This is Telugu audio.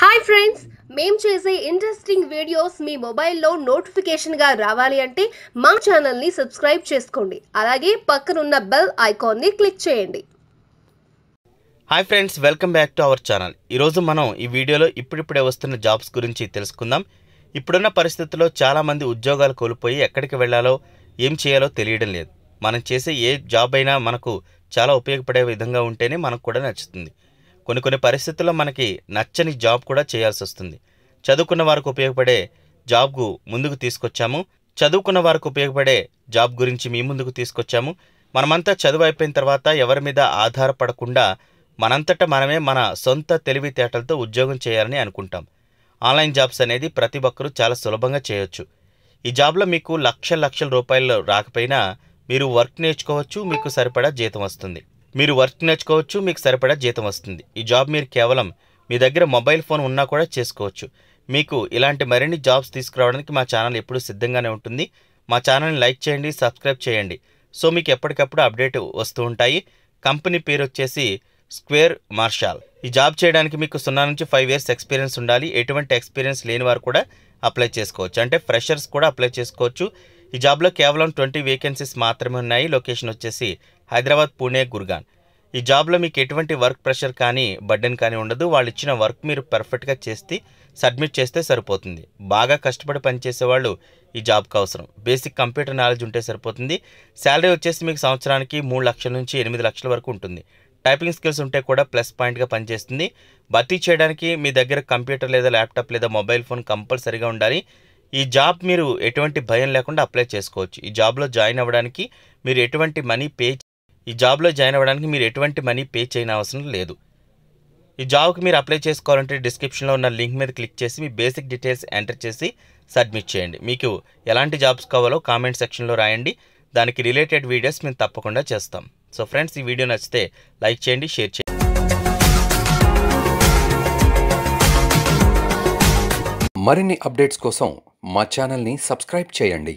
హాయ్ ఫ్రెండ్స్ మేము చేసే ఇంట్రెస్టింగ్ వీడియోస్ మీ మొబైల్లో నోటిఫికేషన్గా రావాలి అంటే మా ఛానల్ని సబ్స్క్రైబ్ చేసుకోండి అలాగే పక్కనున్న బెల్ ఐకాన్ని క్లిక్ చేయండి hi friends welcome back to our channel ఈరోజు మనం ఈ వీడియోలో ఇప్పుడిప్పుడే వస్తున్న జాబ్స్ గురించి తెలుసుకుందాం ఇప్పుడున్న పరిస్థితుల్లో చాలామంది ఉద్యోగాలు కోల్పోయి ఎక్కడికి వెళ్ళాలో ఏం చేయాలో తెలియడం లేదు మనం చేసే ఏ జాబ్ అయినా మనకు చాలా ఉపయోగపడే విధంగా ఉంటేనే మనకు కూడా నచ్చుతుంది కొన్ని కొన్ని పరిస్థితుల్లో మనకి నచ్చని జాబ్ కూడా చేయాల్సి వస్తుంది చదువుకున్న వారికి ఉపయోగపడే జాబ్కు ముందుకు తీసుకొచ్చాము చదువుకున్న వారికి ఉపయోగపడే జాబ్ గురించి మీ ముందుకు తీసుకొచ్చాము మనమంతా చదువు అయిపోయిన తర్వాత ఎవరి మీద ఆధారపడకుండా మనంతట మనమే మన సొంత తెలివితేటలతో ఉద్యోగం చేయాలని అనుకుంటాం ఆన్లైన్ జాబ్స్ అనేది ప్రతి ఒక్కరూ చాలా సులభంగా చేయొచ్చు ఈ జాబ్లో మీకు లక్ష లక్షల రూపాయలు రాకపోయినా మీరు వర్క్ నేర్చుకోవచ్చు మీకు సరిపడా జీతం వస్తుంది మీరు వర్క్ నేర్చుకోవచ్చు మీకు సరిపడా జీతం వస్తుంది ఈ జాబ్ మీరు కేవలం మీ దగ్గర మొబైల్ ఫోన్ ఉన్నా కూడా చేసుకోవచ్చు మీకు ఇలాంటి మరిన్ని జాబ్స్ తీసుకురావడానికి మా ఛానల్ ఎప్పుడూ సిద్ధంగానే ఉంటుంది మా ఛానల్ని లైక్ చేయండి సబ్స్క్రైబ్ చేయండి సో మీకు ఎప్పటికప్పుడు అప్డేట్ వస్తూ ఉంటాయి కంపెనీ పేరు వచ్చేసి స్క్వేర్ మార్షాల్ ఈ జాబ్ చేయడానికి మీకు సున్నా నుంచి ఫైవ్ ఇయర్స్ ఎక్స్పీరియన్స్ ఉండాలి ఎటువంటి ఎక్స్పీరియన్స్ లేని వారు కూడా అప్లై చేసుకోవచ్చు అంటే ఫ్రెషర్స్ కూడా అప్లై చేసుకోవచ్చు ఈ జాబ్లో కేవలం ట్వంటీ వేకెన్సీస్ మాత్రమే ఉన్నాయి లొకేషన్ వచ్చేసి హైదరాబాద్ పూణే గుర్గాన్ ఈ జాబ్లో మీకు ఎటువంటి వర్క్ ప్రెషర్ కానీ బర్డెన్ కానీ ఉండదు వాళ్ళు ఇచ్చిన వర్క్ మీరు పర్ఫెక్ట్గా చేసి సబ్మిట్ చేస్తే సరిపోతుంది బాగా కష్టపడి పనిచేసే వాళ్ళు ఈ జాబ్కి అవసరం బేసిక్ కంప్యూటర్ నాలెడ్జ్ ఉంటే సరిపోతుంది శాలరీ వచ్చేసి మీకు సంవత్సరానికి మూడు లక్షల నుంచి ఎనిమిది లక్షల వరకు ఉంటుంది టైపింగ్ స్కిల్స్ ఉంటే కూడా ప్లస్ పాయింట్గా పనిచేస్తుంది భర్తీ చేయడానికి మీ దగ్గర కంప్యూటర్ లేదా ల్యాప్టాప్ లేదా మొబైల్ ఫోన్ కంపల్సరీగా ఉండాలి ఈ జాబ్ మీరు ఎటువంటి భయం లేకుండా అప్లై చేసుకోవచ్చు ఈ జాబ్లో జాయిన్ అవ్వడానికి మీరు ఎటువంటి మనీ పే ఈ జాబ్లో జాయిన్ అవ్వడానికి మీరు ఎటువంటి మనీ పే చేయని అవసరం లేదు ఈ జాబ్కి మీరు అప్లై చేసుకోవాలంటే డిస్క్రిప్షన్లో ఉన్న లింక్ మీద క్లిక్ చేసి మీ బేసిక్ డీటెయిల్స్ ఎంటర్ చేసి సబ్మిట్ చేయండి మీకు ఎలాంటి జాబ్స్ కావాలో కామెంట్ సెక్షన్లో రాయండి దానికి రిలేటెడ్ వీడియోస్ మేము తప్పకుండా చేస్తాం సో ఫ్రెండ్స్ ఈ వీడియో నచ్చితే లైక్ చేయండి షేర్ చేయండి మరిన్ని అప్డేట్స్ కోసం మా ఛానల్ని సబ్స్క్రైబ్ చేయండి